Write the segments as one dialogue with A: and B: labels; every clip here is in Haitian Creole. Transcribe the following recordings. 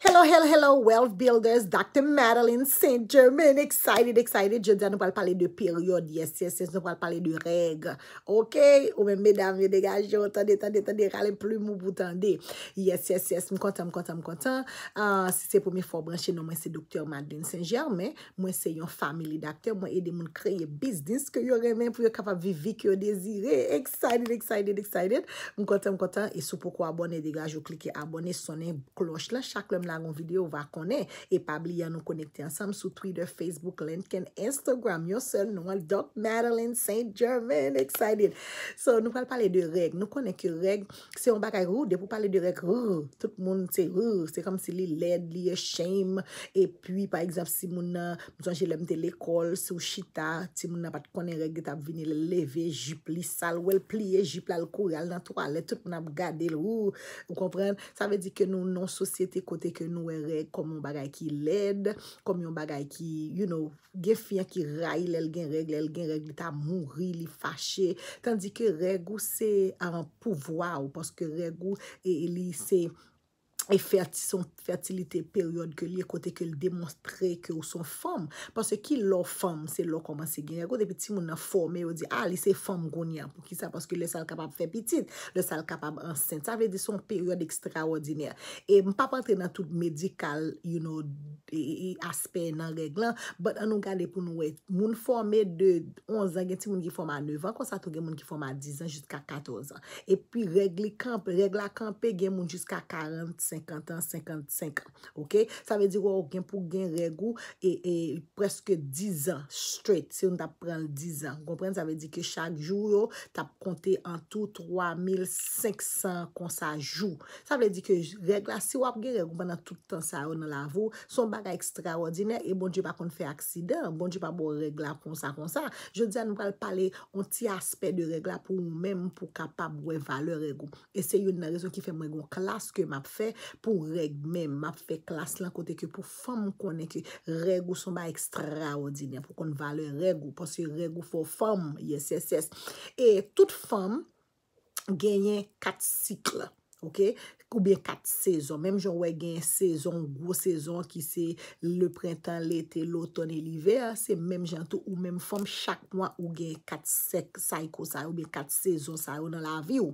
A: Hello, hello, hello, wealth builders, Dr. Madeline St-Germain, excited, excited, jodez, nou pal pale de peryode, yes, yes, yes, nou pal pale de reg, ok, ou men, medame, degaj, jote, detende, detende, rale, plume, boutende, yes, yes, yes, mkontan, mkontan, mkontan, euh, si se pou mi forbranche nou, mwen se Dr. Madeline St-Germain, mwen se yon family, dakte, mwen ede moun kreye biznis ke yon remen pou yon kafa vivi ke yon dezire, excited, excited, excited, mkontan, mkontan, e sou pou kwa abone, degaj, ou klike abone, sone, kloche la, chak lomen, nan roun videyo va konen. E pabli ya nou konekte ansam sou Twitter, Facebook, LinkedIn, Instagram. Yo sel nou an Doc Madeline Saint-Germain. Excited! So nou konen pale de reg. Nou konen ke reg. Se yon bakay roud, de pou pale de reg. Roud. Tout moun se roud. Se kom se li led, li e shame. E pwi, pa egzap, si moun nan, mou sanje lemte l'ekol, se ou chita, ti moun nan pat konen reg et ap vini le leve, jip li sal, ou el plie, jip la l kou, al nan toal. Et tout moun ap gade l roud. Mou kompren? Sa ve di ke nou non-sosyete kotek ke nou e reg kom yon bagay ki led, kom yon bagay ki, you know, ge fiyan ki ray lel gen reg, lel gen reg li ta mounri, li fache, tandi ke reg ou se an pouvwa ou, paske reg ou e, e li se... e fertilite peryode ke li ekote ke li demonstre ke ou son fom pase ki lor fom se lor komanse genye go depi ti moun nan fome yo di a li se fom gounyen pou ki sa paske le sal kapab repitit le sal kapab ansen sa ve di son peryode ekstraordine e mpa patre nan tout medikal aspe nan reglan moun fome de 11 an gen ti moun ki foma 9 an konsa tou gen moun ki foma 10 an jiska 14 an e pi regla kampe gen moun jiska 45 50 ans, 55 ans, ok? Sa ve di wo gen pou gen regou e preske 10 ans, straight, se yon tap pren 10 ans. Gon pren, sa ve di ki chak jou yo, tap konti an tou 3500 konsa jou. Sa ve di ki regla, si wap gen regou banan toutan sa yon lavo, son baga ekstraordine, e bonjipa kon fè aksiden, bonjipa bo regla konsa konsa, je di an wale pale anti-aspect de regla pou mèm pou kapap bo evalè regou. E se yon nan rezon ki fè mwen kon klas, ke map fè, Pou reg men map fe klas la kote ki pou fom konen ki regou somba ekstra odin ya pou kon valen regou. Pon se regou fo fom, yes, yes, yes. E tout fom genyen kat sikl. Ok? Ou bien kat sezon. Mem joun wè gen sezon, gwo sezon ki se le printan, l'été, l'auton, l'hiver. Se mem jantou ou mem fòm chak mwa ou gen kat seko sa yo. Ou bien kat sezon sa yo nan la vi yo.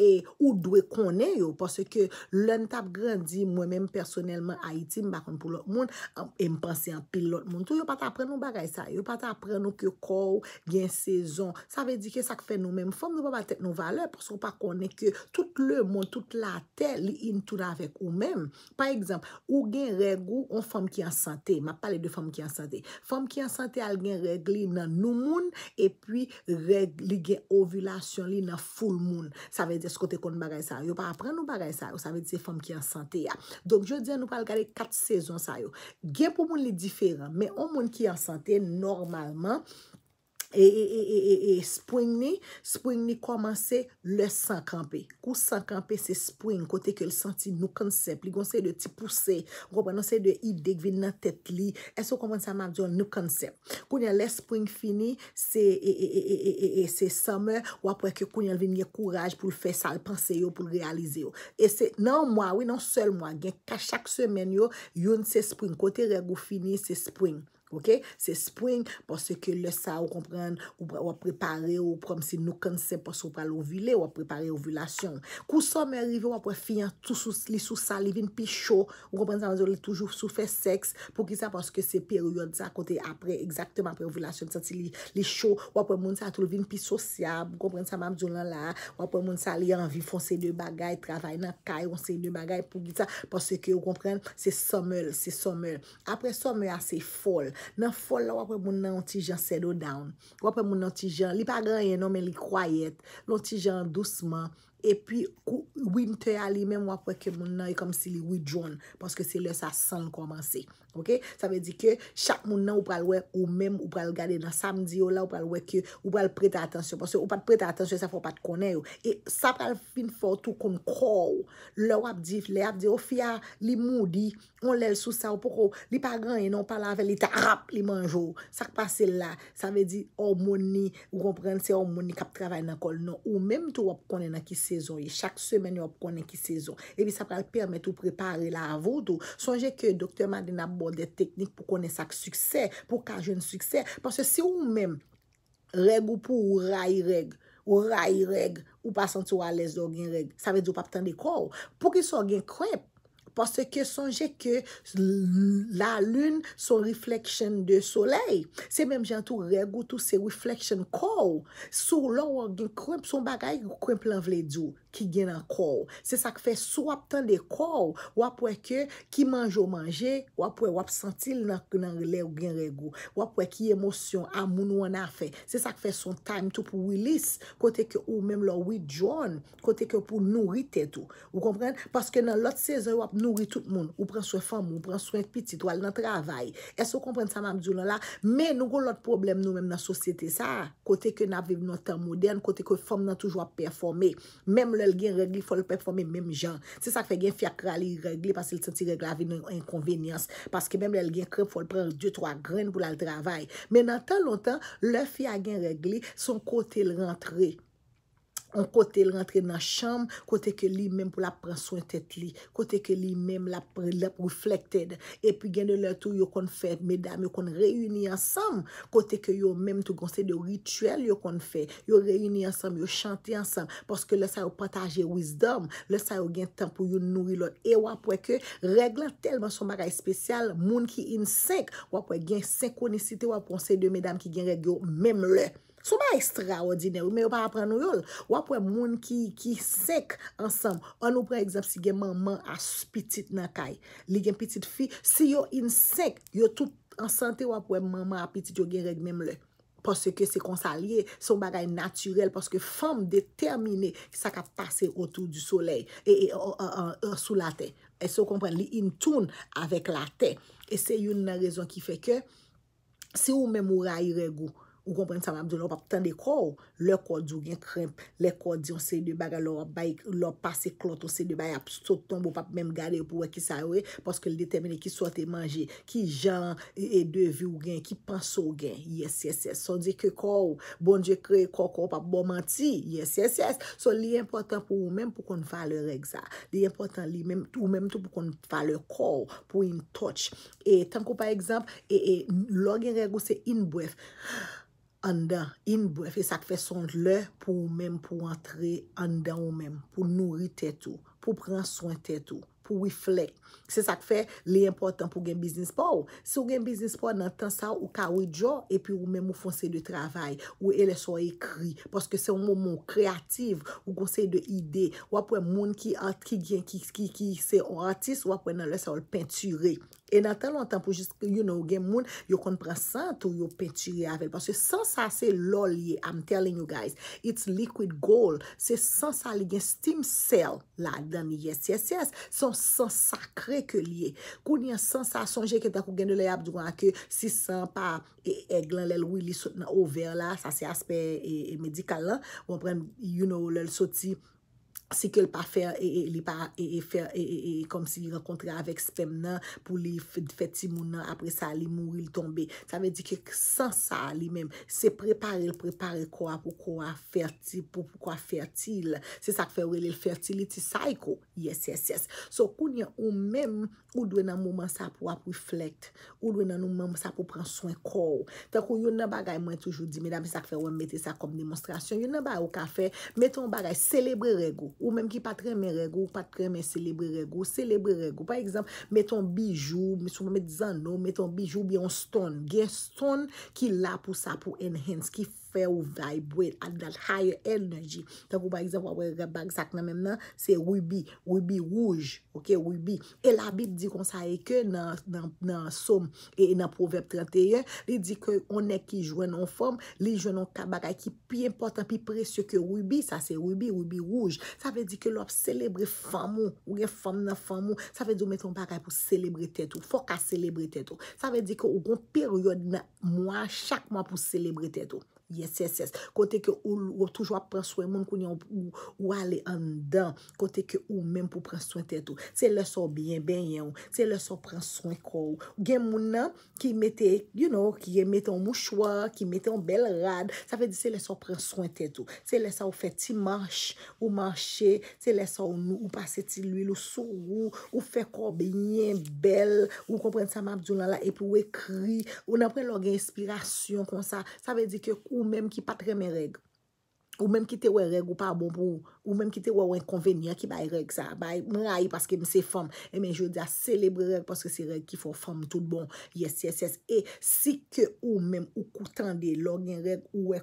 A: E ou dwe konen yo. Pòsè ke lèm tap grandi mwen men personelman Haiti mbakon pou lòt moun. E mpansè an pil lòt moun. To yo pat apren nou bagay sa. Yo pat apren nou ki yo kòw gen sezon. Sa ve di ke sak fè nou mem fòm. Nou pa batèt nou vale. Pòsè yo pa konen ke tout lèm moun, tout la tel li intou la vek ou men. Par exemple, ou gen regou ou fom ki ansante. Ma pale de fom ki ansante. Fom ki ansante al gen regli nan nou moun, e pwi regli gen ovulasyon li nan ful moun. Sa ve di skote kon bagay sa yo. Par apren nou bagay sa yo, sa ve di fom ki ansante ya. Donk je di an nou pal gade kat sezon sa yo. Gen pou moun li diferan, men ou moun ki ansante normalman, E, e, e, e sprin ni, sprin ni koman se le sankanpe. Kou sankanpe se sprin, kote ke le santi nou konsep. Li gonse de ti puse, gombe, non se de idek vi nan tet li. E so konman sa madyo nou konsep. Kou nye le sprin fini, se e e e e e e se sama, wapwe ke kou nye viniye kou raj pou fel sa al panse yo pou realize yo. E se nan mwa, wien nan sel mwa, gen kakak semen yo, yon se sprin kote re gou fini se sprin. Ok, se spring, pwase ke le sa ou kompren, ou wap prepare ou promsi nou kansen pwase ou pral ovile ou wap prepare ovilasyon. Kou somer rive wap wap wap fiyan tou sou sali vin pi chou. Ou kompren sa, anjou li toujou soufe seks pou ki sa pwase ke se peru yon sa kote apre, egzakteman apre ovilasyon, tati li chou, wap wap moun sa tou vin pi sosya. Ou kompren sa, mab zounan la, wap wap moun sa li anvi fonsey de bagay, travay nan kay, fonsey de bagay pou ki sa. Pwase ke ou kompren, se somer, se somer. Apre somer a, se fol. Nan fol la wapwe moun nan ontijan sedo down. Wapwe moun ontijan lipa ganye nou men li kwayet. Lontijan dousman. e pi winter li men wapweke moun nan e kom si li widjon paske se le sa san l komanse ok, sa ve di ke chak moun nan ou pral wek ou men ou pral gade nan samdi yo la ou pral prete atensyon paske ou pat prete atensyon sa fwo pat konen yo e sa pral fin fwo tou kon kou le wap di, le wap di ou oh, fya li moudi on l el sou sa ou poko li pagan enon pala avè li tarap, li manjou sak pa se la sa ve di oh, ou moun ni ou kon pren se ou oh, moun ni kap travay nan kol non ou men tou wap konen na kise sezon e. Chak semen yo pou konen ki sezon. E pi sa pral permet ou prepare la avodo. Sonje ke doktor maden abode teknik pou konen sak suksè, pou ka jen suksè. Parce se ou men reg ou pou ou ray reg, ou ray reg, ou pasant ou alèz ou gen reg, sa ve di ou pap tan de kor. Pou ki sou gen krep, Paske sonje ke la lun son refleksyon de soley, se menm jan tou regou tou se refleksyon kou, sou lon wak di kwenp son bagay, kwenp lan vle di ou. ki gen nan kou. Se sak fe sou ap tan de kou, wap wè ke ki manj ou manje, wap wè wap sentil nan le ou gen regou. Wap wè ki emosyon, amoun ou an afè. Se sak fe son time tout pou willis, kote ke ou menm lò widjon, kote ke pou nourite tout. Ou kompren? Paske nan lot se zè wap nourit tout moun, ou pran sou fèm, ou pran sou piti, to al nan travay. Eso kompren sa mam djou lò la, men nou kon lot problem nou menm nan sosyete sa, kote ke nan viv nou tan modern, kote ke fèm nan touj wap performe, menm lèl gen regli fòl pep fòmè mèm jan. Se sa fè gen fè a krali regli pasè lèl senti reglavi nè yon konvenyans. Pasè ke mèm lèl gen krep fòl prel dèl 2-3 gren pou lèl travay. Mè nan tan lontan, lèl fè a gen regli, son kote lèl rentre. an kote l rentre nan chanm, kote ke li menm pou la prenson tet li, kote ke li menm la prelep reflekted, epi gen de lè tou yon kon fèd, medam, yon kon reyuni ansam, kote ke yon menm tou gonsè de rituel yon kon fèd, yon reyuni ansam, yon chante ansam, porske lè sa yon pataje wisdom, lè sa yon gen tan pou yon nouri lò, e wapwe ke reglan telman sou magay spesyal, moun ki insek, wapwe gen senkonisite wapwonsè de medam ki gen regyon menm lè. Sou ba ekstraordine, ou men yo pa apren nou yon, wap wè moun ki sek ansam, an ou pren egzapsi gen manman a pitit nan kay, li gen pitit fi, se yo in sek, yo tout ansante wap wè manman a pitit, yo gen reg menm le, porske se konsalie, sou bagay naturel, porske fom determine ki sa ka pase otou du soley, e sou la ten, e sou kompren, li in toune avèk la ten, e se yon nan rezon ki feke, se ou menm ou ray reg ou, Ou komprende sa mabdou nou pap tan de kou, lè kou di ou gen kremp, lè kou di on se de baga lò pas se klot, on se de baga ap sot tombo pap mèm gade pou wè ki sa we, paske lè detemine ki sote manje, ki jan e, e devy ou gen, ki panso ou gen, yes, yes, yes. Son di ke kou, bon di kre kou kou pap bomanti, yes, yes, yes. Son li yè important pou mèm pou kon valer egza, li yè important li mèm pou kon valer kou, pou yon touch. E tankou pa egzamp, e, e log en regou se in bref, An dan, in bref, e sak fè son lè pou ou menm pou antre an dan ou menm, pou nouri tèt ou, pou pran son tèt ou, pou wifle. Se sak fè, lè important pou gen biznis pa ou. Se ou gen biznis pa ou nan tan sa ou kawidjo, e pi ou menm ou fonse de travay, ou ele so ekri, paske se ou moun moun kreativ, ou gonsey de ide, ou apwen moun ki art, ki gen, ki se artist, ou apwen nan le se ou l'pinture. E nan tan lontan pou jist, you know, gen moun, yo konn prasant ou yo pentire avèl. Parce sensase lò liye, I'm telling you guys, it's liquid gold. Se sensase liye, steam cell, la, dan miye CSS, sensase sakre ke liye. Kou niye sensase, sonje ketakou gen de le ap diwan akè, si sanpa, e glan lèl wili sot nan o ver la, sa se aspe e, e medika lan, ou pren, you know, lèl soti. si ke l pa fer, li pa, e, e, e, e, kom si li rekontre avèk spèm nan, pou li fet ti moun nan, apre sa li moun, il tombe. Sa ve di ke kèk san sa, li mèm, se prepare, l prepare kwa, pou kwa fer, pou kwa fer til, se sak fe wè, l fer til, li ti say ko, yes, yes, yes. So, kounye ou mèm, ou dwen nan mouman sa, pou ap reflekte, ou dwen nan mouman sa, pou pran soen kò. Fèk ou yon nan bagay, mwen toujou di, medam, se sak fe wèm Ou menm ki patren men rego, patren men selebrer rego, selebrer rego. Par ekzamp, meton bijou, souman met zan nou, meton bijou biyon ston. Gen ston ki la pou sa pou enhance, ki fokan. Fè ou vibrate at that higher energy. Tè pou ba egzèp wè wè rep bag sak nan men nan, se roubi, roubi rouj. Ok, roubi. E la bit di kon sa e ke nan som e nan proverb 31, li di kon onè ki jwenon fòm, li jwenon kabagay ki pi important, pi presyo ke roubi, sa se roubi, roubi rouj. Sa ve di kon lop selebré fòm ou, ou gen fòm nan fòm ou, sa ve di kon meton bagay pou selebré tètou, fòk a selebré tètou. Sa ve di kon ou kon peryode nan mwa, chak mwa pou selebré tètou. yes, yes, yes. Kote ke ou, ou toujwa pren souen moun koun yon ou, ou ale an dan. Kote ke ou, mèm pou pren souen tè tou. Se lè sa ou biyen ben yon. Se lè sa ou pren souen kou. Gen moun nan, ki mette, you know, ki mette yon mouchwa, ki mette yon bel rad. Sa fè di se lè sa ou pren souen tè tou. Se lè sa ou fè ti manch, ou manchè. Se lè sa ou nou ou pase ti l'huil ou souwou. Ou fè kou biyen bel. Ou kon pren sa map djounan la epi ou ekri. Ou nan pren log inspirasyon kon sa. Sa fè di ke kou Ou menm ki patre men reg. Ou menm ki tewe reg ou pa bon pou... Ou menm ki te wawen konvenyen ki bay reg sa Bay mrayi paske mse fom E menjou di a selebrer reg paske se reg ki fom Fom tout bon, yes, yes, yes E si ke ou menm ou koutande Logyen reg ou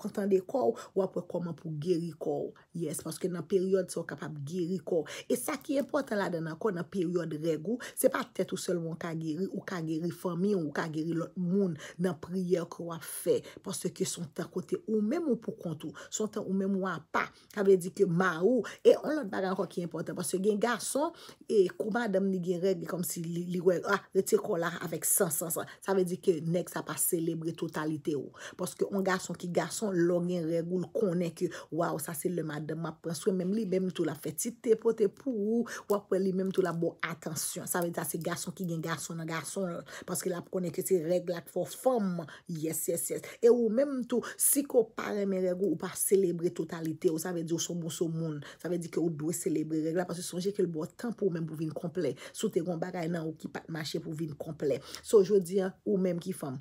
A: koutande Kou wapwe koman pou geri kou Yes, paske nan peryode sou kapap Geri kou, e sa ki e potan la Danan kou nan peryode reg ou Se pa tet ou sel moun ka geri ou ka geri Fomi ou ka geri lot moun Nan priye kwa fe, paske ki son Tan kote ou menm ou pou kontou Son tan ou menm wap pa, kable di ke ma ou, e on lot bagan kwa ki importan paske gen gason, e kou madame ni gen regli kom si li we ah, rete kola avèk san san san, sa ve di ke nek sa pa selebri totalite ou paske on gason ki gason lo gen regli konen ki, waw sa se le madame aprenswe, mèm li mèm tout la fetite, pote pou ou wapwe li mèm tout la bo, atensyon, sa ve di sa se gason ki gen gason, an gason paske la konen ki se regli ak fò fòm, yes yes yes, e ou mèm tout, si ko pare mè regli ou pa selebri totalite ou, sa ve di ou sou mous bon sou moun, sa ve di ke ou dwe selebri regla pas se sonje ke l bo tan pou ou men bou vin komple sou te ron bagay nan ou ki pat mache pou vin komple, sou jodi an ou men ki fam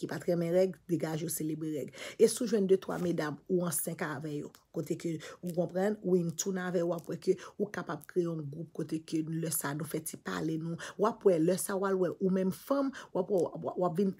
A: ki pat remen reg, degaje ou selebri reg e sou jwen de to a medam ou an 5 a aven yo Kote ke ou kompren, ou in touna ve, wapweke, ou kapap kre yon group kote ke le sa nou feti pale nou. Wapwe, le sa walwe ou menm fam, wapwe, wapwin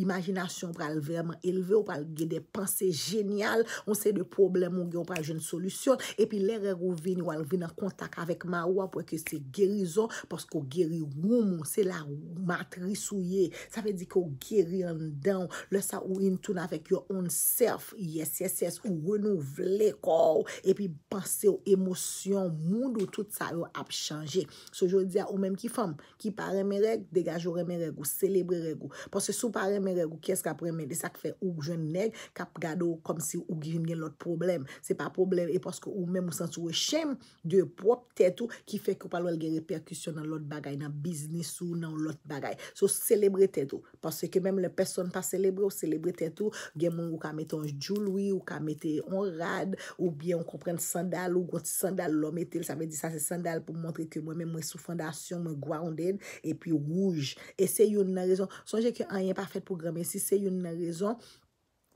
A: imajinasyon pral veman elve, ou pral ge de panse genyal, ou se de problem, ou ge ou pral jen solusyon. E pi lère ou vin, ou al vin an kontak avek ma, wapweke, se gerizon, paske ou geri woum, ou se la matris ou ye. Sa fe di ke ou geri an dan, ou le sa ou in touna vek yo own self, yes, yes, yes, ou renou vlek, kor, epi panse ou emosyon, moud ou tout sa ou ap chanje. So, jo dya ou menm ki fam ki pare mè reg, degaj ou remè reg ou selebrè reg ou. Porsè sou pare mè reg ou kèsk ap remè de sak fè ou jwen neg, kap gado ou kom si ou girin gen lot problem. Se pa problem e porsè ou menm ou sens ou e shem de prop tèt ou ki fèk ou palo el gen reperkusyon nan lot bagay, nan biznis ou nan lot bagay. So, selebrè tèt ou porsè ke menm le person pa selebrè ou selebrè tèt ou, gen mè ou kamete on jouloui, ou kamete on rad, Ou biye, on kompren sandal, ou gote sandal, lò metil, sa me di sa, se sandal pou mwontre ki mwen men mwen sou fondasyon, mwen grounded, e pi wouj. E se yon nan rezon, sonje ki an yon pa fet pou grame, si se yon nan rezon,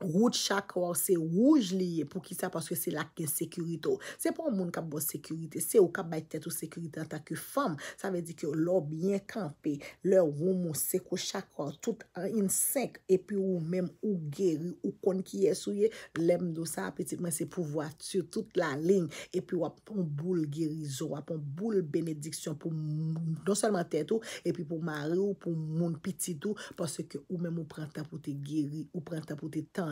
A: Rout chakor se wouj liye pou ki sa Paske se lak gen sekurite ou Se pou moun kap bo sekurite Se ou kap bay tet ou sekurite an taku fam Sa ve di ki ou lò byen kampe Lò roun moun sekurite chakor Tout an insek E pi ou non mèm ou geri ou kon ki yesu ye Lèm nou sa apetitman se pou vwa Sur tout la ling E pi wap pou moun boul gerizo Wap pou moun boul benediksyon Pou moun non selman tet ou E pi pou mary ou pou moun piti tou Paske ou mèm ou prantan pou te geri Ou prantan pou te tan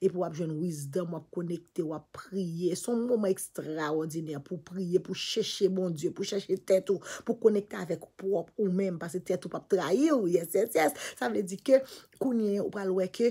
A: E pou wap joun wisdom, wap konekte, wap priye, son mouman ekstra ordine pou priye, pou chèche mon die, pou chèche tètou, pou konekte avèk prop ou mèm, pasè tètou pap trahi ou yes, yes, yes, sa vè di ke... kounyen ou pral wè ke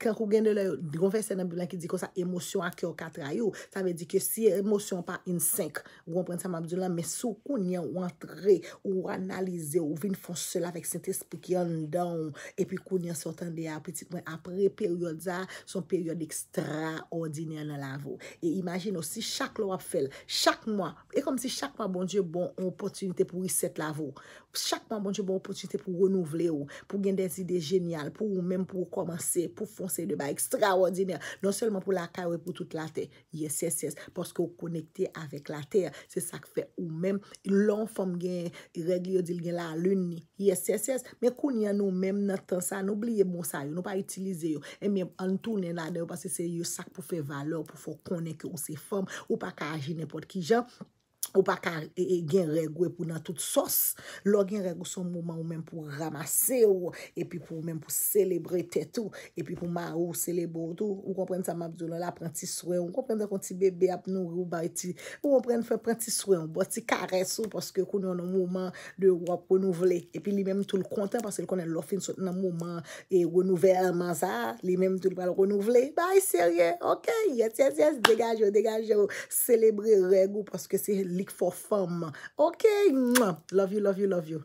A: kan kou gen de lè, goun fè sè nan bilan ki di kon sa emosyon akè ou katrayou, sa mè di ke si emosyon pa in 5 goun pren sa mabdou lan, mè sou kounyen ou antre ou analize ou vin fonsela vek sè te spikyon don epi kounyen se otan de apetit mwen apre peryode za, son peryode ekstra ordinyan nan lavo e imajin ou si chak lò ap fèl chak mwa, e kom si chak mwa bon die bon, ou potunite pou y set lavo chak mwa bon die bon, ou potunite pou renouvle ou, pou gen de zide genyal pou ou mèm pou komanse, pou fonse de ba ekstraordine. Non selman pou la kawe pou tout la te. Yes, yes, yes. Poske ou konekte avèk la te, se sak fè ou mèm. Loun fòm gen, regli yo dil gen la lun ni. Yes, yes, yes. Mè kouni an nou mèm nan tan sa, nou bliye moun sa yo. Nou pa itilize yo. Mèm an tou nen adè yo, pasese yo sak pou fè valò, pou fò koneke ou se fòm, ou pa ka aji nèpot ki jan. Ou pa ka e, e, gen regwe pou nan tout sos. Lo gen regwe son mouman ou men pou ramase ou. E pi pou men pou selebrite tout. E pi pou ma ou selebo tout. Ou kon pren sa map zou lola, pren ti souen. Ou kon pren da kon ti bebe ap nou ou bay ti. Ou kon pren fe pren ti souen. Ou bo ti kares ou. Paske kon yo nan mouman de wap renouveli. E pi li men tout l konten. Paske l kon l lofin sot nan mouman. E renouveli a manza. Li men tout l bal renouveli. Baye serye. Ok. Yes, yes, yes. Degajo, degajo. Selebri regwe. Paske se li. week for fun. Okay. Love you, love you, love you.